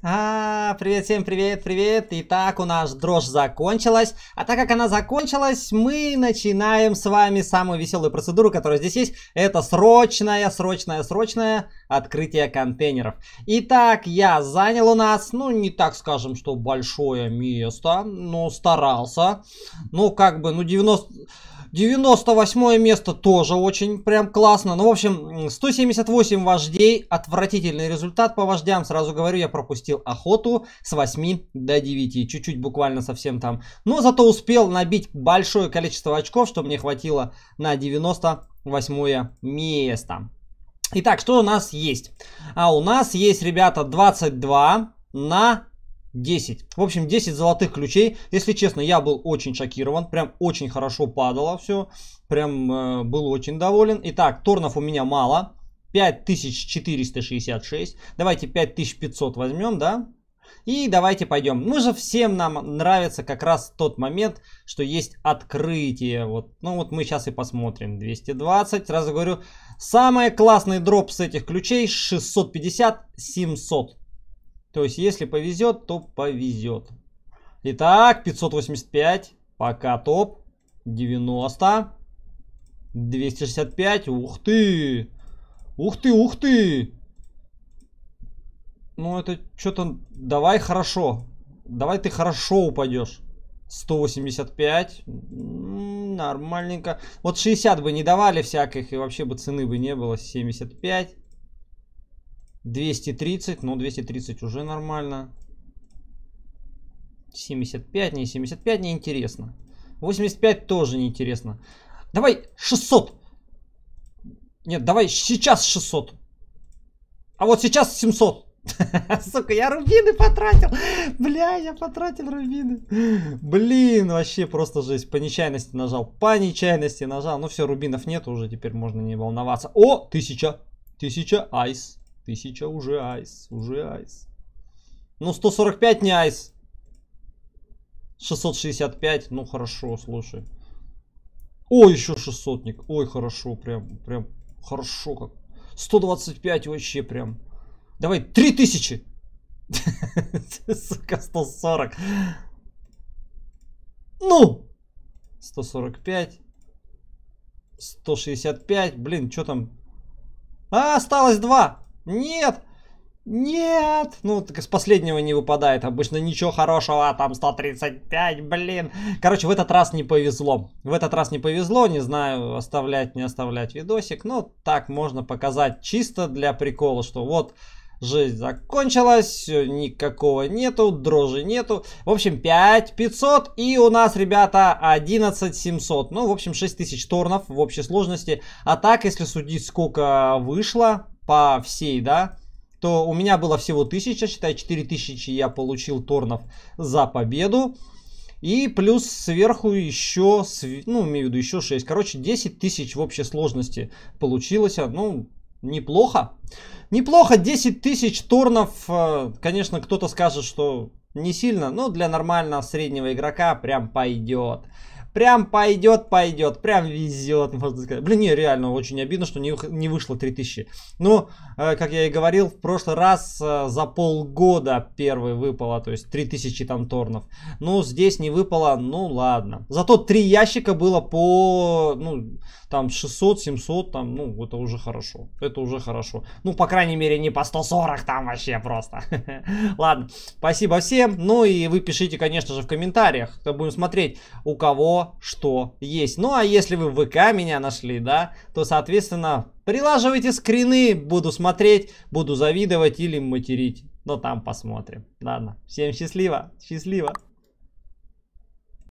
А, привет всем, привет, привет. Итак, у нас дрожь закончилась. А так как она закончилась, мы начинаем с вами самую веселую процедуру, которая здесь есть. Это срочное, срочное, срочное открытие контейнеров. Итак, я занял у нас, ну, не так скажем, что большое место, но старался. Ну, как бы, ну, 90... 98 место тоже очень прям классно. Ну, в общем, 178 вождей. Отвратительный результат по вождям. Сразу говорю, я пропустил охоту с 8 до 9. Чуть-чуть буквально совсем там. Но зато успел набить большое количество очков, что мне хватило на 98 место. Итак, что у нас есть? А у нас есть, ребята, 22 на 10. В общем, 10 золотых ключей. Если честно, я был очень шокирован. Прям очень хорошо падало все. Прям э, был очень доволен. Итак, торнов у меня мало. 5466. Давайте 5500 возьмем, да? И давайте пойдем. Ну же всем нам нравится как раз тот момент, что есть открытие. Вот, ну вот мы сейчас и посмотрим. 220, сразу говорю, самый классный дроп с этих ключей 650-700. То есть, если повезет, то повезет. Итак, 585. Пока топ. 90. 265. Ух ты! Ух ты, ух ты! Ну, это что-то... Давай хорошо. Давай ты хорошо упадешь. 185. Нормальненько. Вот 60 бы не давали всяких, и вообще бы цены бы не было. 75. 230, ну 230 уже нормально. 75, не 75, не интересно. 85 тоже не интересно. Давай 600. Нет, давай сейчас 600. А вот сейчас 700. Сука, я рубины потратил. Бля, я потратил рубины. Блин, вообще просто жесть. По нечаянности нажал. По нечаянности нажал. Ну все, рубинов нет уже, теперь можно не волноваться. О, тысяча. Тысяча айс. Тысяча уже айс, уже айс. Ну, 145 не айс. 665, ну хорошо, слушай. О, еще 600ник. Ой, хорошо, прям, прям, хорошо как. 125 вообще прям. Давай, 3000. Сука, 140. Ну! 145. 165. Блин, что там? А, осталось 2. Нет! Нет! Ну, так с последнего не выпадает. Обычно ничего хорошего, а там 135, блин. Короче, в этот раз не повезло. В этот раз не повезло, не знаю, оставлять, не оставлять видосик. Но так можно показать чисто для прикола, что вот жизнь закончилась, никакого нету, дрожи нету. В общем, 5500 и у нас, ребята, 11700. Ну, в общем, 6000 торнов в общей сложности. А так, если судить, сколько вышло, по всей, да, то у меня было всего 1000, считай 4000 я получил торнов за победу. И плюс сверху еще, ну, имею в виду еще 6. Короче, 10 тысяч в общей сложности получилось. Ну, неплохо. Неплохо, 10 тысяч торнов. Э, конечно, кто-то скажет, что не сильно, но для нормального среднего игрока прям пойдет. Прям пойдет, пойдет, прям везет, Блин, не, реально, очень обидно, что не, не вышло 3000. Ну, э, как я и говорил, в прошлый раз э, за полгода первый выпало, то есть 3000 там торнов. Ну, здесь не выпало, ну ладно. Зато три ящика было по, ну, там 600, 700, там, ну, это уже хорошо. Это уже хорошо. Ну, по крайней мере, не по 140 там вообще просто. Ладно, спасибо всем. Ну и вы пишите, конечно же, в комментариях. Будем смотреть, у кого что есть. Ну а если вы в ВК меня нашли, да, то, соответственно, прилаживайте скрины, буду смотреть, буду завидовать или материть. Но ну, там посмотрим. Ладно, всем счастливо, счастливо.